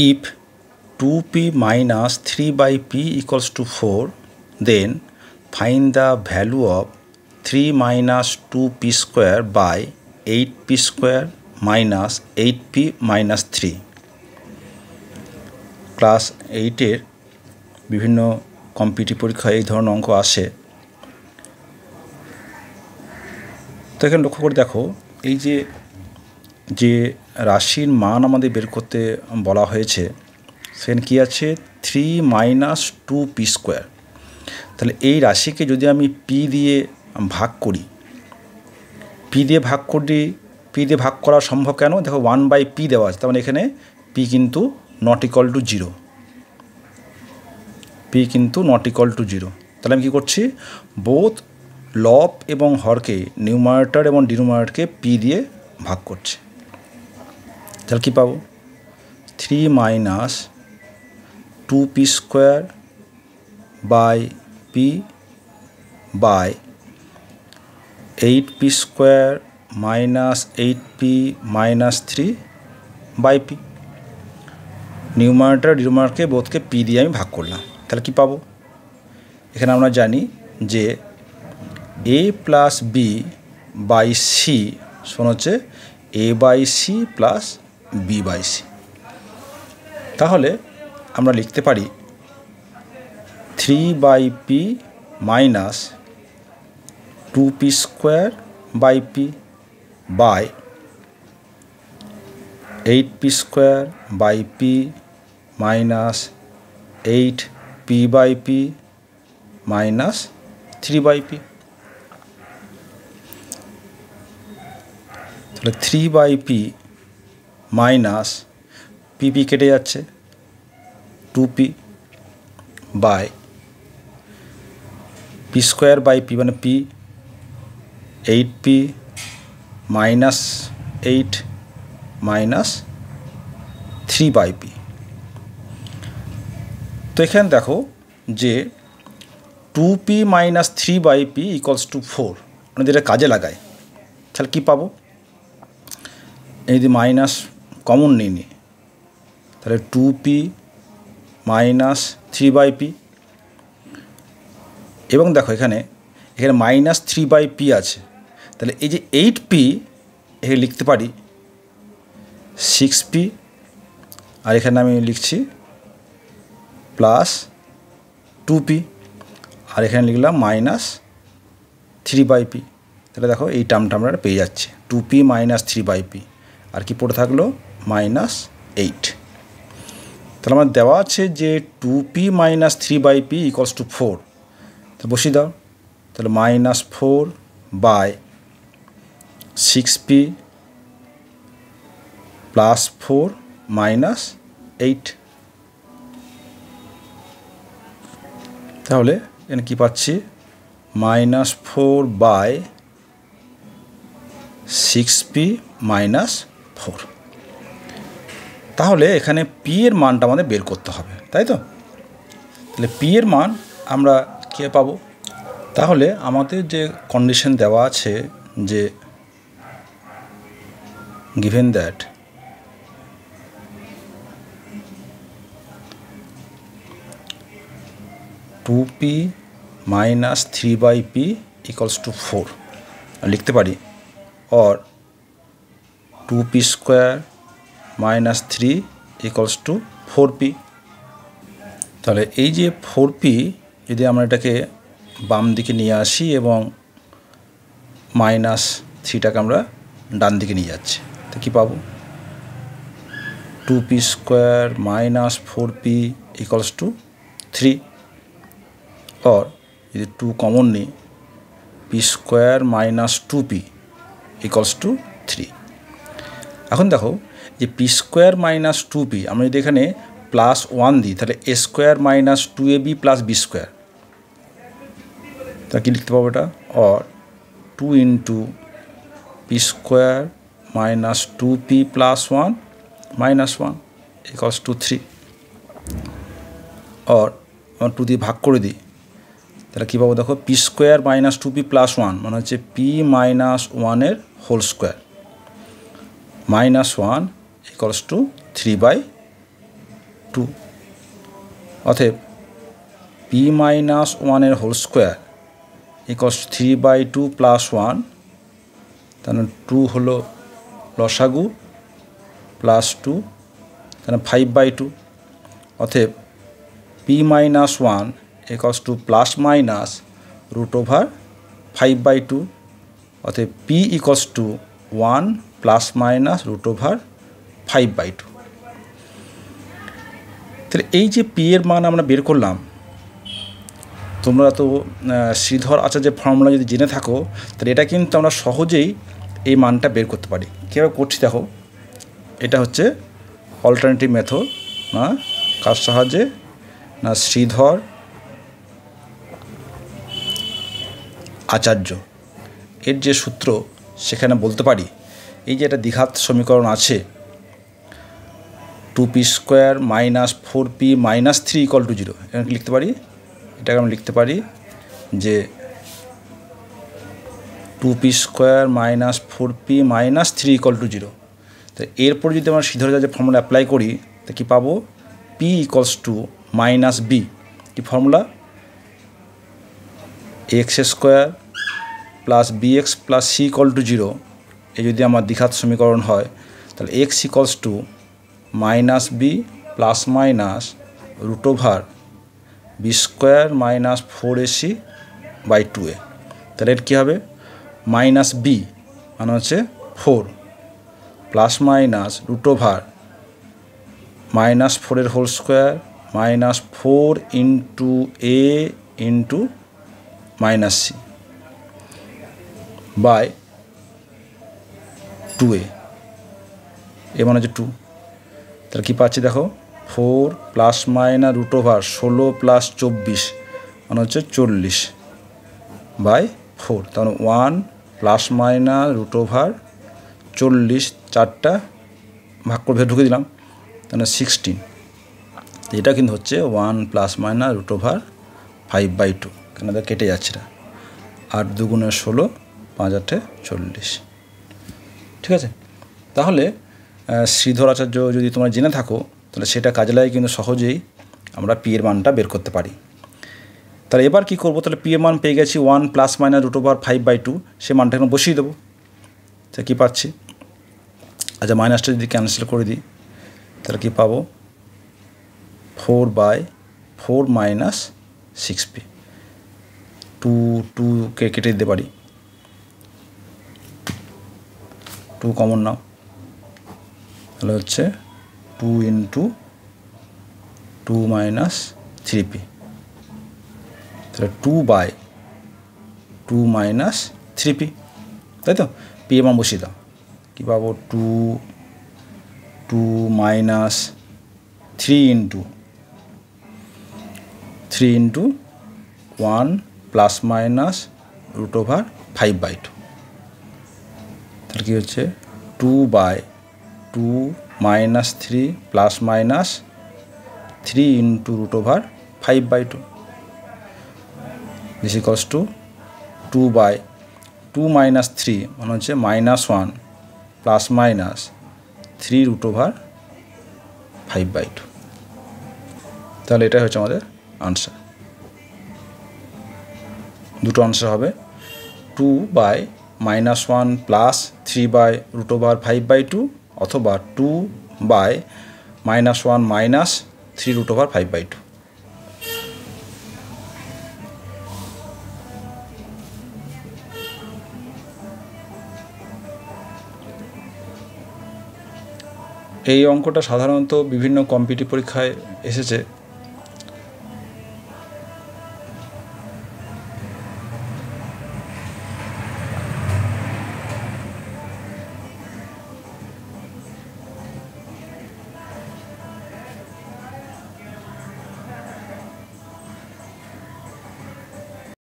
if 2p minus 3 by p equals to 4, then find the value of 3 minus 2p square by 8p square minus 8p minus 3. Class এইটের বিভিন্ন competitive পরীক্ষায় এই ধরনের অঙ্ক আসে তো এখানে লক্ষ্য করে দেখো এই যে যে রাশির মান আমাদের বের করতে বলা হয়েছে সেখানে কী আছে three minus two p square তাহলে এই রাশিকে যদি আমি পি দিয়ে ভাগ করি পি দিয়ে ভাগ করি পি দিয়ে ভাগ করা সম্ভব কেন দেখো ওয়ান বাই পি দেওয়া আছে তার মানে এখানে পি কিন্তু not equal to zero p কিন্তু নট ইকল টু জিরো তাহলে আমি কী করছি বোধ লব এবং হরকে নিউমারেটার এবং ডিনোমারেটকে পি দিয়ে ভাগ করছি তাহলে কী পাবো three minus two p square by p by eight p square minus eight p minus three by p numerator ডিউমার্টকে বোধকে পি দিয়ে আমি ভাগ করলাম তাহলে কি পাবো এখানে আমরা জানি যে a plus b by c শোন হচ্ছে a by c plus b বাইশ তাহলে আমরা লিখতে পারি three by p minus two p square by p by eight p square by p minus eight p by p minus three by p তাহলে three by p minus পিপি কেটে যাচ্ছে two p by p square by p মানে p eight p minus eight minus three by P তো এখানে দেখো যে two p minus three by p equals to four মানে যেটা কাজে লাগায় তাহলে কী পাবো যদি মাইনাস কমন নি তাহলে two p minus three by p এবং দেখো এখানে এখানে মাইনাস থ্রি বাই পি আছে তাহলে এই যে এইট পি এখানে লিখতে পারি সিক্স পি আর এখানে আমি লিখছি প্লাস টু পি আর এখানে লিখলাম মাইনাস থ্রি বাই পি তাহলে দেখো এই টার্মটা আমরা পেয়ে যাচ্ছি two p minus three by p আর কি পড়ে থাকলো মাইনাস এইট তাহলে আমার দেওয়া আছে যে two p minus three by p equals to four তা বসিয়ে দাও তাহলে minus four by six p plus four minus eight তাহলে এখানে কী পাচ্ছি minus four by six p minus four তাহলে এখানে পি এর মানটা আমাদের বের করতে হবে তাই তো তাহলে পি এর মান আমরা কে পাবো তাহলে আমাদের যে কন্ডিশন দেওয়া আছে যে given that two p minus three by p equals to four লিখতে পারি or two p square minus three equals to four p তাহলে এই যে ফোর পি যদি আমরা এটাকে বাম দিকে নিয়ে আসি এবং মাইনাস থ্রিটাকে আমরা ডান দিকে নিয়ে যাচ্ছি তো কী পাবো two p square minus four p equals to three or যদি টু কমন নিই p square minus two p equals to three এখন দেখো যে p square minus two p আমরা যদি এখানে প্লাস ওয়ান দিই তাহলে a square minus two a b plus b square তা কী লিখতে পাবো এটা or two into p square minus two p plus one minus one equals to three or আমার টু দিয়ে ভাগ করে দিই তাহলে কী পাবো দেখো p square minus two p plus one মানে হচ্ছে পি মাইনাস ওয়ানের whole square minus one equals to three by two অতএব পি মাইনাস ওয়ানের whole square equals three by two plus one তাহলে টু হলো লসাগু প্লাস টু তাহলে five by two অতএব p minus one equals to plus minus root over five by two অতএব p equals two one plus minus root over five by two তাহলে এই যে P এর মান আমরা বের করলাম তোমরা তো শ্রীধর আচার্যের ফর্মুলা যদি জেনে থাকো তাহলে এটা কিন্তু আমরা সহজেই এই মানটা বের করতে পারি কীভাবে করছি দেখো এটা হচ্ছে অল্টারনেটিভ মেথড না কার সাহায্যে না শ্রীধর আচার্য এর যে সূত্র সেখানে বলতে পারি এই যে একটা দ্বিঘাত সমীকরণ আছে two p square minus four p minus three equal to zero এখানে লিখতে পারি এটাকে আমি লিখতে পারি যে two p square minus four p minus three equal to zero তো এরপর যদি আমরা সিদ্ধরাজা যে ফর্মুলা অ্যাপ্লাই করি তা কী পাবো p equals to minus b কি formula x square plus b x plus c equal to zero এ যদি আমার দ্বিঘাত সমীকরণ হয় তাহলে x equals to minus b plus minus root over b square minus four ac by two a তাহলে এর কী হবে মাইনাস বি মানে হচ্ছে four plus minus root over minus ফোরের whole square minus four into a into minus c by two a a মানে হচ্ছে two তাহলে কী পাচ্ছি দেখো four plus minus root over ষোলো প্লাস চব্বিশ মানে হচ্ছে চল্লিশ বাই ফোর তাহলে one plus minus root over চল্লিশ চারটা ভাগ করে ঢুকে দিলাম তাহলে সিক্সটিন এটা কিন্তু হচ্ছে one plus minus root over five by two কেন কেটে যাচ্ছে না আট দুগুণে ষোলো পাঁচ আটে চল্লিশ ঠিক আছে তাহলে শ্রীধর আচার্য যদি তোমরা জেনে থাকো তাহলে সেটা কাজে লাগে কিন্তু সহজেই আমরা পি এর মানটা বের করতে পারি তাহলে এবার কি করবো তাহলে পি এর মান পেয়ে গেছি one plus minus root over five by two সে মানটা এখন বসিয়ে দেবো তা কী পাচ্ছি আচ্ছা মাইনাসটা যদি ক্যান্সেল করে দিই তাহলে কী পাবো four by four minus six p two টুকে কেটে দিতে পারি টু কমন নাও তাহলে হচ্ছে two into two minus three p তাহলে two by two minus three p তাই তো পি এম বসি দাও কী পাবো two two minus three into three into one plus minus root over five by two তাহলে কী হচ্ছে two by two minus three plus minus three into root over five by two this two two by two minus three মানে হচ্ছে minus one plus minus three root over five by two তাহলে এটাই হচ্ছে আমাদের answer দুটো answer হবে two by minus one plus three by root over five by two অথবা two by minus one minus three root over five by two এই অঙ্কটা সাধারণত বিভিন্ন কম্পিটিভ পরীক্ষায় এসেছে